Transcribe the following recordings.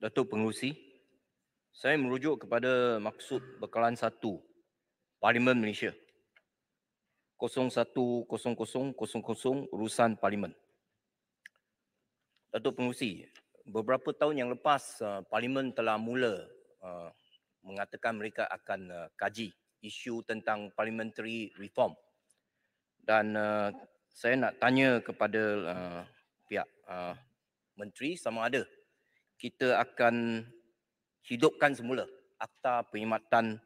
Datuk Pengurusi. Saya merujuk kepada maksud bekalan satu Parlimen Malaysia. 01000 urusan Parlimen. Datuk Pengurusi, beberapa tahun yang lepas uh, Parlimen telah mula uh, mengatakan mereka akan uh, kaji isu tentang parliamentary reform. Dan saya nak tanya kepada pihak menteri sama ada kita akan hidupkan semula Akta Perkhidmatan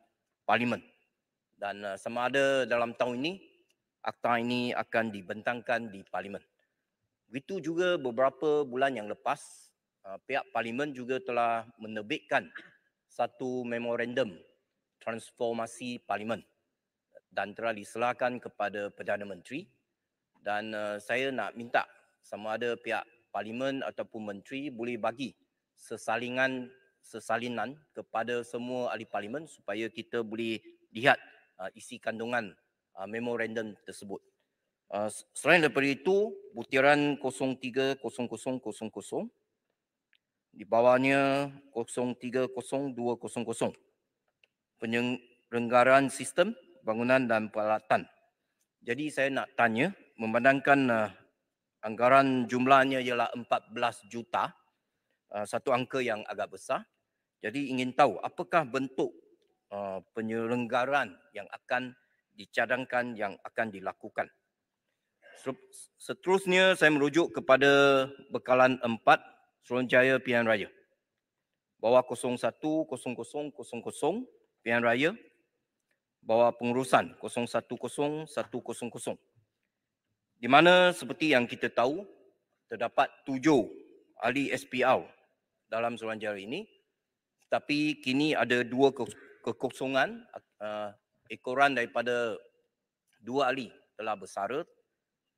Parlimen. Dan uh, sama ada dalam tahun ini, akta ini akan dibentangkan di Parlimen. Begitu juga beberapa bulan yang lepas, uh, pihak Parlimen juga telah menerbitkan satu memorandum transformasi Parlimen dan telah diselahkan kepada Perdana Menteri. Dan uh, saya nak minta sama ada pihak Parlimen ataupun Menteri boleh bagi sesalingan sesalinan kepada semua ahli parlimen supaya kita boleh lihat uh, isi kandungan uh, memorandum tersebut. Uh, selain daripada itu, butiran 030000 di bawahnya 030200 penyelenggaraan sistem bangunan dan peralatan. Jadi saya nak tanya, memandangkan uh, anggaran jumlahnya ialah 14 juta, Uh, satu angka yang agak besar. Jadi ingin tahu apakah bentuk uh, penyelenggaran yang akan dicadangkan yang akan dilakukan. Seterusnya saya merujuk kepada bekalan empat, Seronjaya Pian Raya. Bawah 010000 Pian Raya. Bawah pengurusan 010100. Di mana seperti yang kita tahu terdapat tujuh ahli SPR dalam selanjara ini. Tapi kini ada dua kekosongan. Uh, ekoran daripada dua ahli telah bersara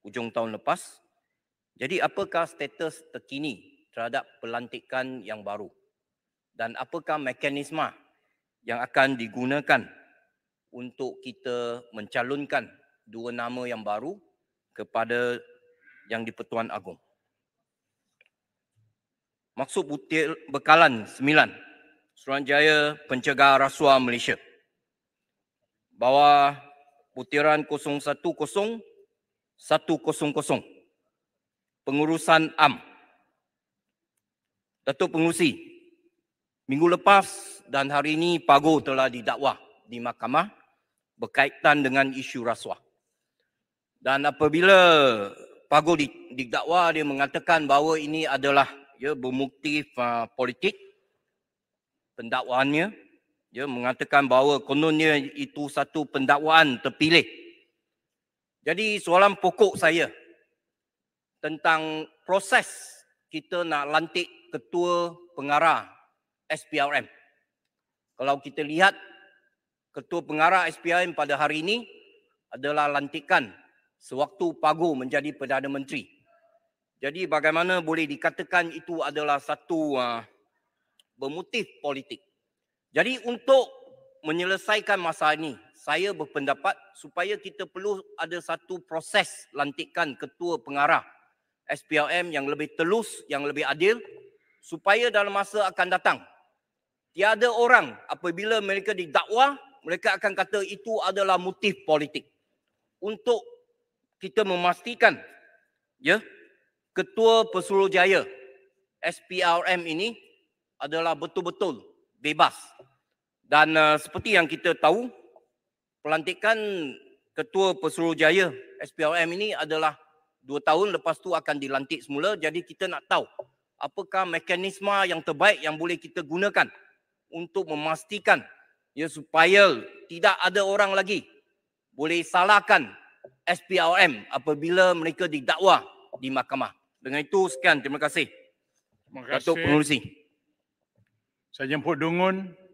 ujung tahun lepas. Jadi apakah status terkini terhadap pelantikan yang baru? Dan apakah mekanisme yang akan digunakan untuk kita mencalonkan dua nama yang baru kepada yang di-Pertuan Agong? maksud butir bekalan 9 Suruhanjaya Pencegah Rasuah Malaysia bawa butiran 010 100 pengurusan am Datuk Pengurusi minggu lepas dan hari ini Pago telah didakwa di mahkamah berkaitan dengan isu rasuah dan apabila Pago didakwa dia mengatakan bahawa ini adalah ya bermotif uh, politik pendakwaannya ya mengatakan bahawa kononnya itu satu pendakwaan terpilih jadi soalan pokok saya tentang proses kita nak lantik ketua pengarah SPRM kalau kita lihat ketua pengarah SPRM pada hari ini adalah lantikan sewaktu Pagu menjadi Perdana Menteri. Jadi bagaimana boleh dikatakan itu adalah satu uh, bermotif politik. Jadi untuk menyelesaikan masalah ini, saya berpendapat supaya kita perlu ada satu proses lantikan ketua pengarah SPLM yang lebih telus, yang lebih adil supaya dalam masa akan datang. Tiada orang apabila mereka didakwa, mereka akan kata itu adalah motif politik. Untuk kita memastikan ya Ketua Pesuruh Jaya SPRM ini adalah betul-betul bebas. Dan uh, seperti yang kita tahu, pelantikan Ketua Pesuruh Jaya SPRM ini adalah dua tahun lepas tu akan dilantik semula. Jadi kita nak tahu apakah mekanisme yang terbaik yang boleh kita gunakan untuk memastikan ya supaya tidak ada orang lagi boleh salahkan SPRM apabila mereka didakwa di mahkamah. Dengan itu sekian terima kasih. Terima kasih. Datuk Penulisi. Saya jemput dungun.